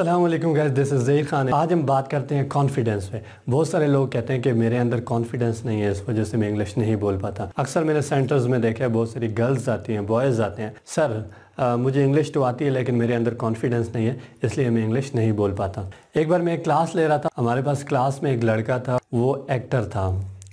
अस्सलाम वालेकुम guys this is Zaheer Khan आज हम बात करते हैं कॉन्फिडेंस पे बहुत सारे लोग कहते हैं कि मेरे अंदर कॉन्फिडेंस नहीं है इस वजह से मैं इंग्लिश नहीं बोल पाता अक्सर मैंने सेंटर्स में देखा है बहुत सारी गर्ल्स आती हैं बॉयज़ आते हैं सर आ, मुझे इंग्लिश तो आती है लेकिन मेरे अंदर कॉन्फिडेंस नहीं है इसलिए मैं इंग्लिश नहीं बोल पाता एक बार मैं एक क्लास ले रहा था हमारे पास क्लास में एक लड़का था वो एक्टर था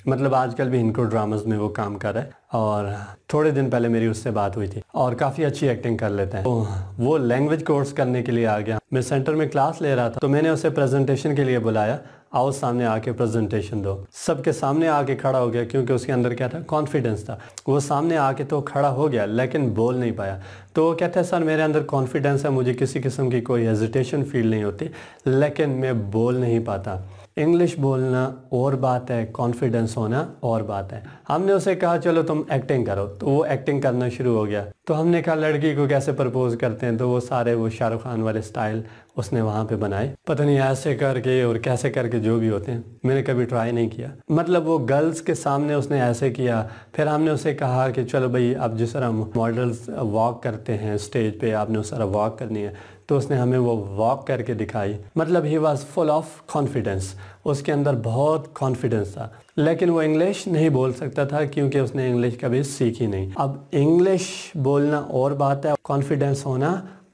मतलब आजकल भी इनको ड्रामाज में वो काम कर रहा है और थोड़े दिन पहले मेरी उससे बात हुई थी और काफ़ी अच्छी एक्टिंग कर लेते हैं तो वो लैंग्वेज कोर्स करने के लिए आ गया मैं सेंटर में क्लास ले रहा था तो मैंने उसे प्रेजेंटेशन के लिए बुलाया आओ सामने आके प्रेजेंटेशन दो सबके सामने आके खड़ा हो गया क्योंकि उसके अंदर क्या था कॉन्फिडेंस था वो सामने आके तो खड़ा हो गया लेकिन बोल नहीं पाया तो वो कहते हैं सर मेरे अंदर कॉन्फिडेंस है मुझे किसी किस्म की कोई हेजिटेशन फील नहीं होती लेकिन मैं बोल नहीं पाता इंग्लिश बोलना और बात है कॉन्फिडेंस होना और बात है हमने उसे कहा चलो तुम एक्टिंग करो तो वो एक्टिंग करना शुरू हो गया तो हमने कहा लड़की को कैसे प्रपोज करते हैं तो वो सारे वो शाहरुख खान वाले स्टाइल उसने वहाँ पे बनाए पता नहीं ऐसे करके और कैसे करके जो भी होते हैं मैंने कभी ट्राई नहीं किया मतलब वो गर्ल्स के सामने उसने ऐसे किया फिर हमने उसे कहा कि चलो भाई आप जिस तरह मॉडल्स वॉक करते हैं स्टेज पे आपने उस तरह वॉक करनी है तो उसने हमें वो वॉक करके दिखाई मतलब he was full of confidence उसके अंदर बहुत कॉन्फिडेंस था लेकिन वो इंग्लिश नहीं बोल सकता था क्योंकि उसने इंग्लिश कभी सीखी नहीं अब इंग्लिश बोलना और बात है कॉन्फिडेंस होना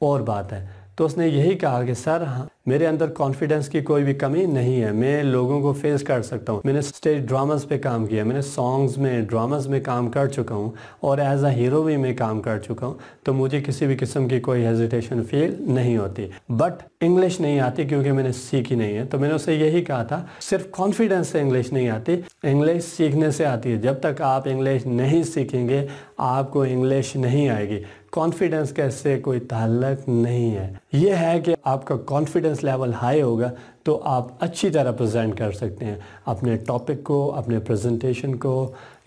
और बात है तो उसने यही कहा कि सर हाँ, मेरे अंदर कॉन्फिडेंस की कोई भी कमी नहीं है मैं लोगों को फेस कर सकता हूँ मैंने स्टेज ड्रामास पे काम किया मैंने सॉन्ग्स में ड्रामास में काम कर चुका हूँ और एज अ हीरो भी मैं काम कर चुका हूँ तो मुझे किसी भी किस्म की कोई हेजिटेशन फील नहीं होती बट इंग्लिश नहीं आती क्योंकि मैंने सीखी नहीं है तो मैंने उसे यही कहा था सिर्फ कॉन्फिडेंस से इंग्लिश नहीं आती इंग्लिश सीखने से आती है जब तक आप इंग्लिश नहीं सीखेंगे आपको इंग्लिश नहीं आएगी कॉन्फिडेंस कैसे कोई ताल्लक नहीं है ये है कि आपका कॉन्फिडेंस कॉन्फिडेंस लेवल हाई होगा तो आप अच्छी तरह प्रेजेंट कर सकते हैं अपने टॉपिक को अपने प्रेजेंटेशन को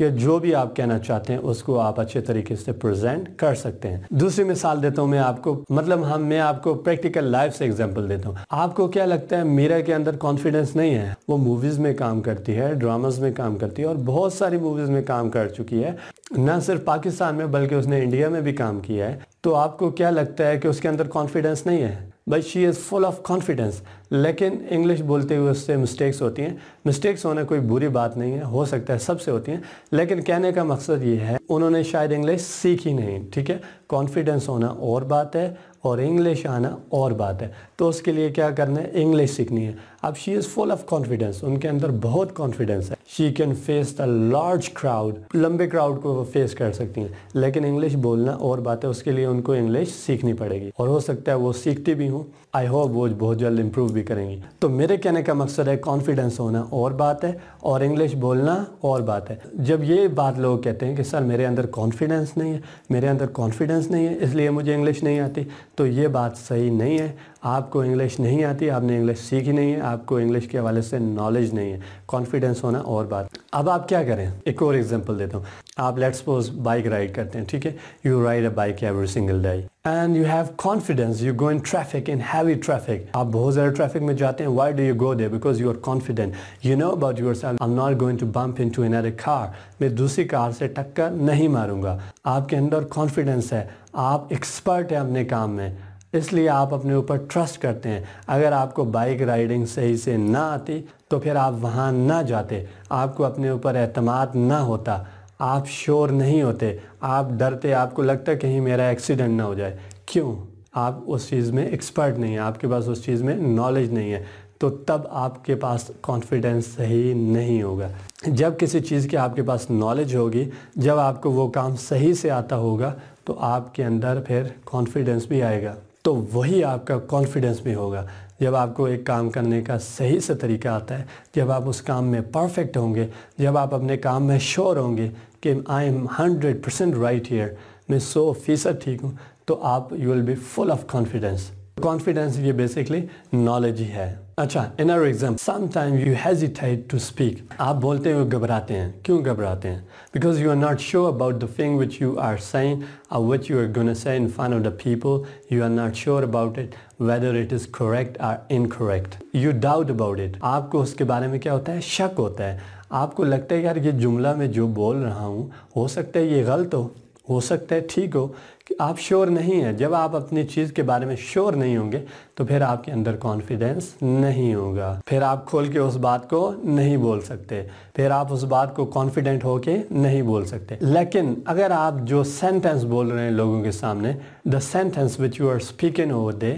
या जो भी आप कहना चाहते हैं उसको आप अच्छे तरीके से प्रेजेंट कर सकते हैं दूसरी मिसाल देता हूँ मैं आपको मतलब हम मैं आपको प्रैक्टिकल लाइफ से एग्जांपल देता हूँ आपको क्या लगता है मीरा के अंदर कॉन्फिडेंस नहीं है वो मूवीज़ में काम करती है ड्रामाज में काम करती है और बहुत सारी मूवीज़ में काम कर चुकी है न सिर्फ पाकिस्तान में बल्कि उसने इंडिया में भी काम किया है तो आपको क्या लगता है कि उसके अंदर कॉन्फिडेंस नहीं है but she is full of confidence लेकिन इंग्लिश बोलते हुए उससे मिस्टेक्स होती हैं मिस्टेक्स होना कोई बुरी बात नहीं है हो सकता है सबसे होती हैं लेकिन कहने का मकसद ये है उन्होंने शायद इंग्लिश सीखी नहीं ठीक है कॉन्फिडेंस होना और बात है और इंग्लिश आना और बात है तो उसके लिए क्या करना है इंग्लिश सीखनी है अब she is full of confidence उनके अंदर बहुत कॉन्फिडेंस है she can face the large crowd लंबे क्राउड को वो फेस कर सकती हैं लेकिन इंग्लिश बोलना और बात है उसके लिए उनको इंग्लिश सीखनी पड़ेगी और हो सकता है वो सीखती भी हूँ आई होप वो बहुत जल्द इम्प्रूव भी करेंगी तो मेरे कहने का मकसद है कॉन्फिडेंस होना और बात है और इंग्लिश बोलना और बात है जब ये बात लोग कहते हैं कि सर मेरे अंदर कॉन्फिडेंस नहीं है मेरे अंदर कॉन्फिडेंस कॉन्फिडेंस नहीं है इसलिए मुझे इंग्लिश नहीं आती तो ये बात सही नहीं है आपको इंग्लिश नहीं आती आपने इंग्लिश सीखी नहीं है आपको इंग्लिश के हवाले से नॉलेज नहीं है कॉन्फिडेंस होना और बात अब आप क्या करें एक और एग्जांपल देता हूँ आप लेट्स सपोज बाइक राइड करते हैं ठीक है you ride a bike every single day and you have confidence you go in traffic in heavy traffic आप बहुत traffic में jaate. why do you go there because you are confident you know about yourself I'm not going to bump into another car मैं दूसरी car से टक्कर नहीं मारूंगा आपके andar confidence hai. आप expert hai अपने kaam में इसलिए आप अपने ऊपर ट्रस्ट करते हैं अगर आपको बाइक राइडिंग सही से ना आती तो फिर आप वहाँ ना जाते आपको अपने ऊपर एतमाद ना होता आप श्योर नहीं होते आप डरते आपको लगता कहीं मेरा एक्सीडेंट ना हो जाए क्यों आप उस चीज़ में एक्सपर्ट नहीं है आपके पास उस चीज़ में नॉलेज नहीं है तो तब आपके पास कॉन्फिडेंस सही नहीं होगा जब किसी चीज़ की आपके पास नॉलेज होगी जब आपको वो काम सही से आता होगा तो आपके अंदर फिर कॉन्फिडेंस भी आएगा तो वही आपका कॉन्फिडेंस भी होगा जब आपको एक काम करने का सही से तरीका आता है जब आप उस काम में परफेक्ट होंगे जब आप अपने काम में श्योर होंगे कि I am hundred percent right here मैं सौ फीसद ठीक हूँ तो आप you will be full of confidence confidence ये बेसिकली नॉलेज ही है अच्छा inner exam time you hesitate to speak आप बोलते हुए घबराते हैं क्यों घबराते हैं because you are not sure about the thing which you are saying और which you are gonna say in front of the people you are not sure about it whether it is correct or incorrect you doubt about it आपको उसके बारे में क्या होता है शक होता है आपको लगता है यार ये जुमला में जो बोल रहा हूँ हो सकता है ये गलत हो हो सकता है ठीक हो आप श्योर नहीं हैं जब आप अपनी चीज़ के बारे में श्योर नहीं होंगे तो फिर आपके अंदर कॉन्फिडेंस नहीं होगा फिर आप खोल के उस बात को नहीं बोल सकते फिर आप उस बात को कॉन्फिडेंट होके नहीं बोल सकते लेकिन अगर आप जो सेंटेंस बोल रहे हैं लोगों के सामने the sentence which you are speaking over there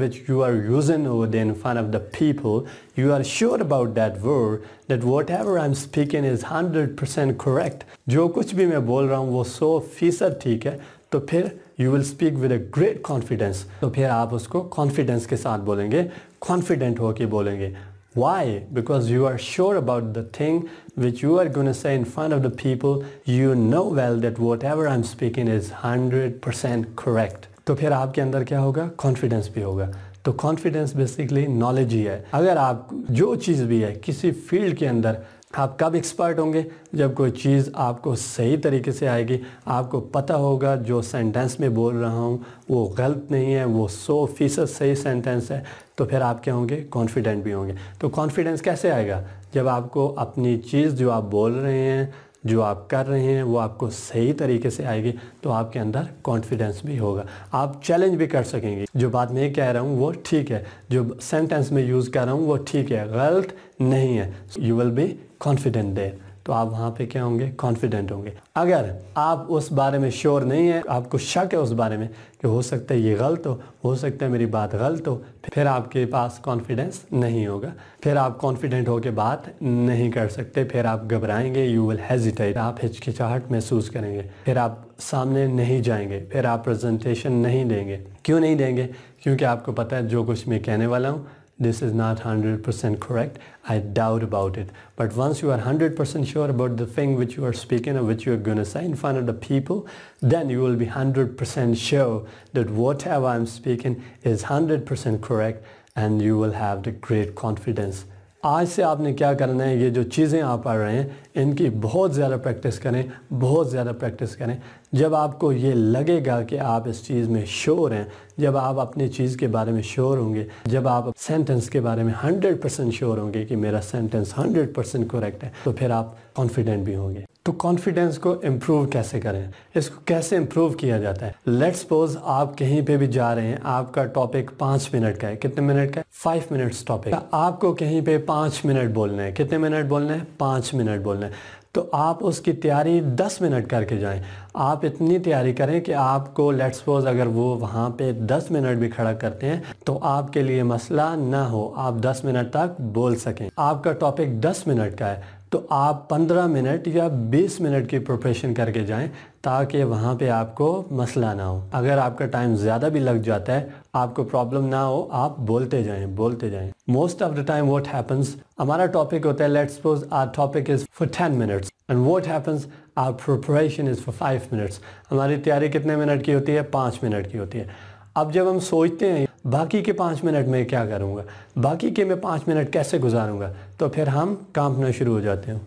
which you are using over there in over of the people you are sure about that word that that ever I am speaking is hundred percent correct जो कुछ भी मैं बोल रहा हूँ वो सौ फीसद ठीक ठीक है तो फिर you will speak with a great confidence तो फिर आप उसको कॉन्फिडेंस के साथ बोलेंगे कॉन्फिडेंट होकर बोलेंगे Why? Because you are sure about the thing which you are going to say in front of the people. You know well that whatever I'm speaking is 100% correct. तो फिर आपके अंदर क्या होगा कॉन्फिडेंस भी होगा तो कॉन्फिडेंस बेसिकली नॉलेज ही है अगर आप जो चीज़ भी है किसी फील्ड के अंदर आप कब एक्सपर्ट होंगे जब कोई चीज़ आपको सही तरीके से आएगी आपको पता होगा जो सेंटेंस में बोल रहा हूँ वो गलत नहीं है वो सौ फीसद सही सेंटेंस है तो फिर आप क्या होंगे कॉन्फिडेंट भी होंगे तो कॉन्फिडेंस कैसे आएगा जब आपको अपनी चीज़ जो आप बोल रहे हैं जो आप कर रहे हैं वो आपको सही तरीके से आएगी तो आपके अंदर कॉन्फिडेंस भी होगा आप चैलेंज भी कर सकेंगे जो बात मैं कह रहा हूँ वो ठीक है जो सेंटेंस में यूज़ कर रहा हूँ वो ठीक है गलत नहीं है यू विल बी कॉन्फिडेंट दे तो आप वहाँ पे क्या होंगे कॉन्फिडेंट होंगे अगर आप उस बारे में श्योर नहीं है आपको शक है उस बारे में कि हो सकता है ये गलत हो हो सकता है मेरी बात गलत हो फिर आपके पास कॉन्फिडेंस नहीं होगा फिर आप कॉन्फिडेंट होकर बात नहीं कर सकते फिर आप घबराएंगे यू विल हेजिटेट आप हिचकिचाहट महसूस करेंगे फिर आप सामने नहीं जाएंगे फिर आप प्रेजेंटेशन नहीं देंगे क्यों नहीं देंगे क्योंकि आपको पता है जो कुछ मैं कहने वाला हूँ this is not 100% correct. I doubt about it. But once you are 100% sure about the thing which you are speaking of which you are going to say in front of the people, then you will be 100% sure that whatever I'm speaking is 100% correct and you will have the great confidence आज से आपने क्या करना है ये जो चीज़ें आप पढ़ रहे हैं इनकी बहुत ज़्यादा प्रैक्टिस करें बहुत ज़्यादा प्रैक्टिस करें जब आपको ये लगेगा कि आप इस चीज़ में श्योर हैं जब आप अपनी चीज़ के बारे में श्योर होंगे जब आप सेंटेंस के बारे में 100 परसेंट श्योर होंगे कि मेरा सेंटेंस 100 परसेंट करेक्ट है तो फिर आप कॉन्फिडेंट भी होंगे तो कॉन्फिडेंस को इम्प्रूव कैसे करें इसको कैसे इम्प्रूव किया जाता है लेट्स सपोज आप कहीं पे भी जा रहे हैं आपका टॉपिक पाँच मिनट का है कितने मिनट का है फाइव मिनट्स टॉपिक आपको कहीं पे पाँच मिनट बोलना है कितने मिनट बोलना है पाँच मिनट बोलना है तो आप उसकी तैयारी दस मिनट करके जाएं आप इतनी तैयारी करें कि आपको लेट्स सपोज अगर वो वहाँ पे दस मिनट भी खड़ा करते हैं तो आपके लिए मसला ना हो आप दस मिनट तक बोल सकें आपका टॉपिक दस मिनट का है तो आप 15 मिनट या 20 मिनट की प्रिपरेशन करके जाएं ताकि वहाँ पे आपको मसला ना हो अगर आपका टाइम ज़्यादा भी लग जाता है आपको प्रॉब्लम ना हो आप बोलते जाएं बोलते जाएं most of the time what happens हमारा टॉपिक होता है let's suppose our topic is for ten minutes and what happens our preparation is for five minutes हमारी तैयारी कितने मिनट की होती है पाँच मिनट की होती है अब जब हम सोचते हैं बाकी के पाँच मिनट में क्या करूँगा बाकी के मैं पाँच मिनट कैसे गुजारूँगा तो फिर हम कांपना शुरू हो जाते हैं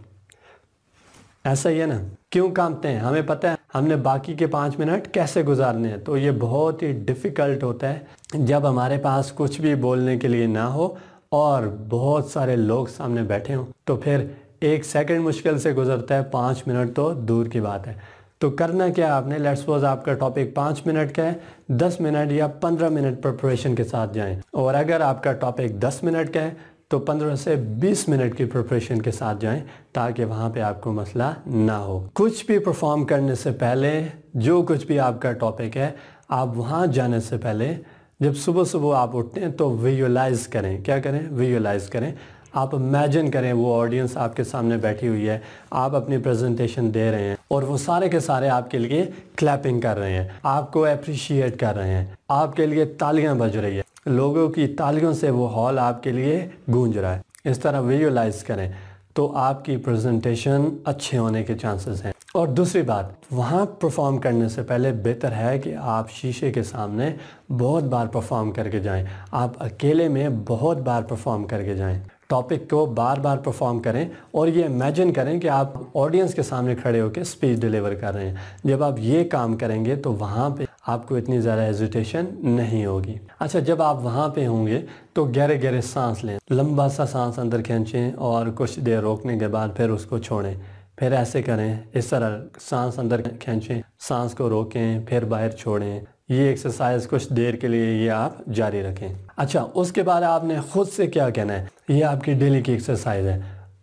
ऐसा ही है ना क्यों कांपते हैं हमें पता है हमने बाकी के पाँच मिनट कैसे गुजारने हैं तो ये बहुत ही डिफ़िकल्ट होता है जब हमारे पास कुछ भी बोलने के लिए ना हो और बहुत सारे लोग सामने बैठे हों तो फिर एक सेकंड मुश्किल से गुजरता है पाँच मिनट तो दूर की बात है तो करना क्या आपने लेट्स सपोज आपका टॉपिक पाँच मिनट का है दस मिनट या पंद्रह मिनट प्रिपरेशन के साथ जाएं और अगर आपका टॉपिक दस मिनट का है तो पंद्रह से बीस मिनट की प्रिपरेशन के साथ जाएं ताकि वहाँ पे आपको मसला ना हो कुछ भी परफॉर्म करने से पहले जो कुछ भी आपका टॉपिक है आप वहाँ जाने से पहले जब सुबह सुबह आप उठते हैं तो विजुलाइज़ करें क्या करें विजुलाइज़ करें आप इमेजिन करें वो ऑडियंस आपके सामने बैठी हुई है आप अपनी प्रेजेंटेशन दे रहे हैं और वो सारे के सारे आपके लिए क्लैपिंग कर रहे हैं आपको अप्रिशिएट कर रहे हैं आपके लिए तालियां बज रही है लोगों की तालियों से वो हॉल आपके लिए गूंज रहा है इस तरह विजुलाइज करें तो आपकी प्रेजेंटेशन अच्छे होने के चांसेस हैं और दूसरी बात वहाँ परफॉर्म करने से पहले बेहतर है कि आप शीशे के सामने बहुत बार परफॉर्म करके जाएं आप अकेले में बहुत बार परफॉर्म करके जाएं टॉपिक को बार बार परफॉर्म करें और ये इमेजिन करें कि आप ऑडियंस के सामने खड़े होकर स्पीच डिलीवर कर रहे हैं जब आप ये काम करेंगे तो वहाँ पे आपको इतनी ज़्यादा हेजिटेशन नहीं होगी अच्छा जब आप वहाँ पे होंगे तो गहरे गहरे सांस लें लंबा सा सांस अंदर खींचें और कुछ देर रोकने के बाद फिर उसको छोड़ें फिर ऐसे करें इस तरह सांस अंदर खींचें सांस को रोकें फिर बाहर छोड़ें ये एक्सरसाइज कुछ देर के लिए ये आप जारी रखें अच्छा उसके बाद आपने खुद से क्या कहना है ये आपकी डेली की एक्सरसाइज है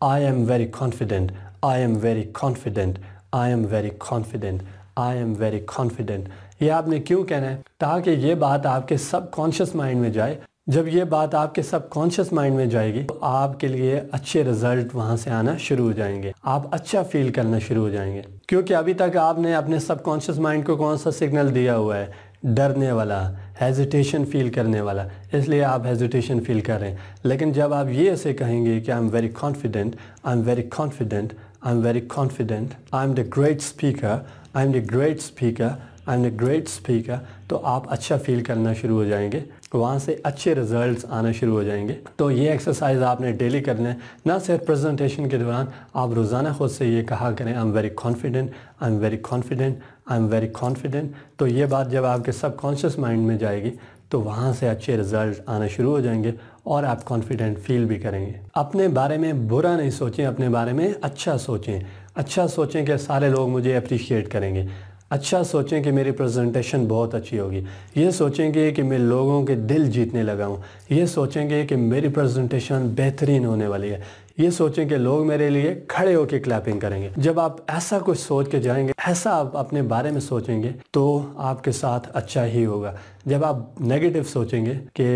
I am very confident I am very confident I am very confident I am very confident ये आपने क्यों कहना है ताकि ये बात आपके सब कॉन्शियस माइंड में जाए जब ये बात आपके सब कॉन्शियस माइंड में जाएगी तो आपके लिए अच्छे रिजल्ट वहां से आना शुरू हो जाएंगे आप अच्छा फील करना शुरू हो जाएंगे क्योंकि अभी तक आपने अपने सब कॉन्शियस माइंड को कौन सा सिग्नल दिया हुआ है डरने वाला हेजिटेशन फील करने वाला इसलिए आप हेजिटेशन फील कर रहे हैं लेकिन जब आप ये ऐसे कहेंगे कि I am very confident I am very confident I am very confident I am the great speaker I am the great speaker I am the great speaker तो आप अच्छा फील करना शुरू हो जाएंगे वहाँ से अच्छे रिजल्ट्स आना शुरू हो जाएंगे तो ये एक्सरसाइज आपने डेली करना है ना सिर्फ प्रेजेंटेशन के दौरान आप रोज़ाना खुद से ये कहा करें I am very confident I am very confident I am very confident तो ये बात जब आपके सबकॉन्शियस माइंड में जाएगी तो वहाँ से अच्छे रिज़ल्ट आना शुरू हो जाएंगे और आप कॉन्फिडेंट फील भी करेंगे अपने बारे में बुरा नहीं सोचें अपने बारे में अच्छा सोचें अच्छा सोचें कि सारे लोग मुझे अप्रिशिएट करेंगे अच्छा सोचें कि मेरी प्रेजेंटेशन बहुत अच्छी होगी ये सोचेंगे कि मैं लोगों के दिल जीतने लगा हूँ ये सोचेंगे कि मेरी प्रेजेंटेशन बेहतरीन होने वाली है ये सोचें कि लोग मेरे लिए खड़े होकर क्लैपिंग करेंगे जब आप ऐसा कुछ सोच के जाएंगे ऐसा आप अपने बारे में सोचेंगे तो आपके साथ अच्छा ही होगा जब आप नेगेटिव सोचेंगे कि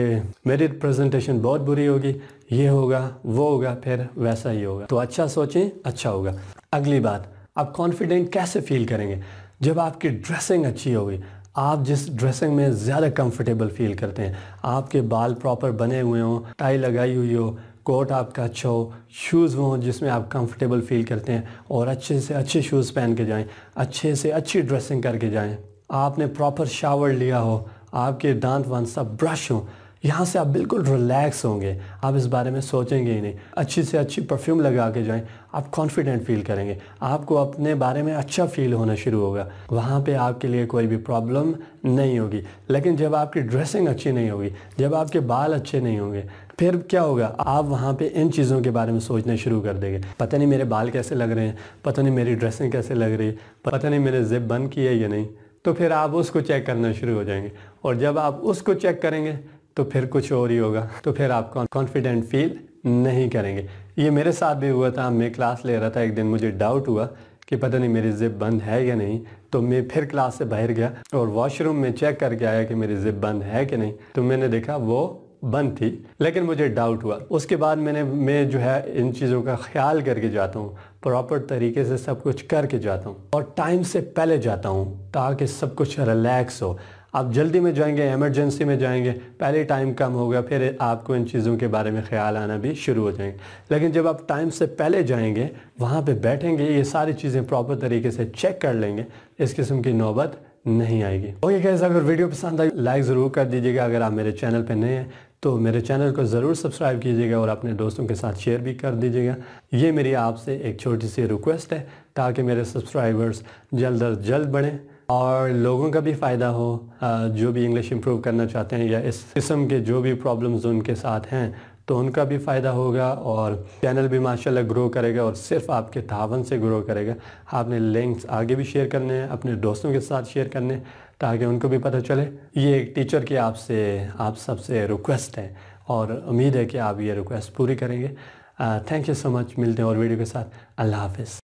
मेरी प्रेजेंटेशन बहुत बुरी होगी ये होगा वो होगा फिर वैसा ही होगा तो अच्छा सोचें अच्छा होगा अगली बात आप कॉन्फिडेंट कैसे फील करेंगे जब आपकी ड्रेसिंग अच्छी होगी आप जिस ड्रेसिंग में ज़्यादा कंफर्टेबल फील करते हैं आपके बाल प्रॉपर बने हुए हों टाई लगाई हुई हो कोट आपका अच्छा हो शूज़ वो हों जिसमें आप कंफर्टेबल फील करते हैं और अच्छे से अच्छे शूज़ पहन के जाएं अच्छे से अच्छी ड्रेसिंग करके जाएं आपने प्रॉपर शावर लिया हो आपके दांत वांत सब ब्रश हों यहाँ से आप बिल्कुल रिलैक्स होंगे आप इस बारे में सोचेंगे ही नहीं अच्छी से अच्छी परफ्यूम लगा के जाएं आप कॉन्फिडेंट फील करेंगे आपको अपने बारे में अच्छा फील होना शुरू होगा वहाँ पे आपके लिए कोई भी प्रॉब्लम नहीं होगी लेकिन जब आपकी ड्रेसिंग अच्छी नहीं होगी जब आपके बाल अच्छे नहीं होंगे फिर क्या होगा आप वहाँ पे इन चीज़ों के बारे में सोचना शुरू कर देंगे पता नहीं मेरे बाल कैसे लग रहे हैं पता नहीं मेरी ड्रेसिंग कैसे लग रही है पता नहीं मेरे जिप बंद की है या नहीं तो फिर आप उसको चेक करना शुरू हो जाएंगे और जब आप उसको चेक करेंगे तो फिर कुछ और ही होगा तो फिर आप कॉन्फिडेंट फील नहीं करेंगे ये मेरे साथ भी हुआ था मैं क्लास ले रहा था एक दिन मुझे डाउट हुआ कि पता नहीं मेरी ज़िप बंद है या नहीं तो मैं फिर क्लास से बाहर गया और वॉशरूम में चेक करके आया कि मेरी ज़िप बंद है कि नहीं तो मैंने देखा वो बंद थी लेकिन मुझे डाउट हुआ उसके बाद मैंने मैं जो है इन चीज़ों का ख्याल करके जाता हूँ प्रॉपर तरीके से सब कुछ करके जाता हूँ और टाइम से पहले जाता हूँ ताकि सब कुछ रिलैक्स हो आप जल्दी में जाएंगे एमरजेंसी में जाएंगे पहले टाइम कम होगा फिर आपको इन चीज़ों के बारे में ख्याल आना भी शुरू हो जाएंगे लेकिन जब आप टाइम से पहले जाएंगे वहाँ पे बैठेंगे ये सारी चीज़ें प्रॉपर तरीके से चेक कर लेंगे इस किस्म की नौबत नहीं आएगी ओके कैसे अगर वीडियो पसंद आए लाइक ज़रूर कर दीजिएगा अगर आप मेरे चैनल पर नए हैं तो मेरे चैनल को ज़रूर सब्सक्राइब कीजिएगा और अपने दोस्तों के साथ शेयर भी कर दीजिएगा ये मेरी आपसे एक छोटी सी रिक्वेस्ट है ताकि मेरे सब्सक्राइबर्स जल्द अज जल्द बढ़ें और लोगों का भी फ़ायदा हो जो भी इंग्लिश इम्प्रूव करना चाहते हैं या इस किस्म के जो भी प्रॉब्लम्स उनके साथ हैं तो उनका भी फ़ायदा होगा और चैनल भी माशाल्लाह ग्रो करेगा और सिर्फ आपके तावन से ग्रो करेगा आपने लिंक्स आगे भी शेयर करने हैं अपने दोस्तों के साथ शेयर करने ताकि उनको भी पता चले ये एक टीचर की आपसे आप सबसे रिक्वेस्ट है और उम्मीद है कि आप ये रिक्वेस्ट पूरी करेंगे थैंक यू सो मच मिलते हैं और वीडियो के साथ अल्लाह हाफिज़